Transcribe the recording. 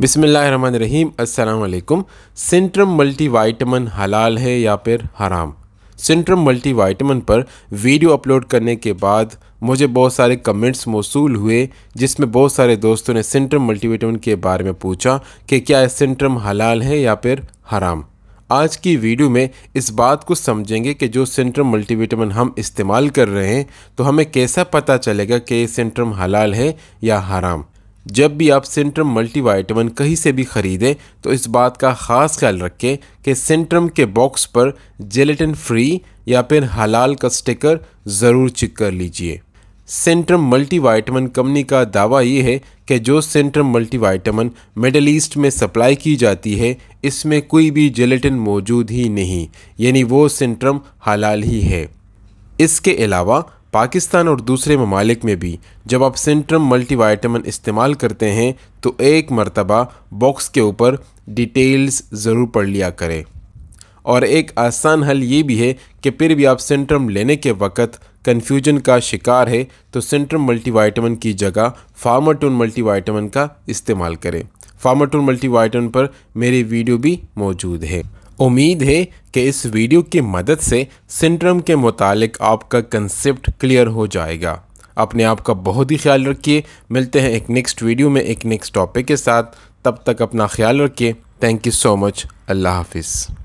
बिसमीम् अल्लाम Centrum multivitamin हलाल है या फिर हराम सेंट्रम मल्टीवाइटमिन पर वीडियो अपलोड करने के बाद मुझे बहुत सारे कमेंट्स मौसू हुए जिसमें बहुत सारे दोस्तों ने सेंट्रम मल्टीवाइटामिन के बारे में पूछा कि क्या सेंट्रम हलाल है या फिर हराम आज की वीडियो में इस बात को समझेंगे कि जो सेंट्रम मल्टीविटामिन हम इस्तेमाल कर रहे हैं तो हमें कैसा पता चलेगा कि सेंट्रम हलाल है या हराम जब भी आप सेंट्रम मल्टीवाइटामिन कहीं से भी ख़रीदें तो इस बात का ख़ास ख्याल रखें कि सेंट्रम के बॉक्स पर जेलेटिन फ्री या फिर हलाल का स्टिकर ज़रूर चेक कर लीजिए सेंट्रम मल्टीवाइटामिन कंपनी का दावा ये है कि जो सेंट्रम मल्टीवाइटामिन मिडल ईस्ट में सप्लाई की जाती है इसमें कोई भी जेलेटिन मौजूद ही नहीं यानी वो सेंट्रम हलाल ही है इसके अलावा पाकिस्तान और दूसरे ममालिक में भी जब आप सेंट्रम मल्टीवाइटामिन इस्तेमाल करते हैं तो एक मरतबा बॉक्स के ऊपर डिटेल्स ज़रूर पढ़ लिया करें और एक आसान हल ये भी है कि फिर भी आप सेंट्रम लेने के वक्त कन्फ्यूजन का शिकार है तो सेंट्रम मल्टीवाइटामिन की जगह फार्माटोन मल्टीवाइटामिन का इस्तेमाल करें फार्माटोन मल्टीवाइटामिन पर मेरी वीडियो भी मौजूद है उम्मीद है कि इस वीडियो की मदद से सिंड्रम के मुतालिक आपका कंसेप्ट क्लियर हो जाएगा अपने आप का बहुत ही ख्याल रखिए मिलते हैं एक नेक्स्ट वीडियो में एक नेक्स्ट टॉपिक के साथ तब तक अपना ख्याल रखिए थैंक यू सो मच अल्लाह हाफिज़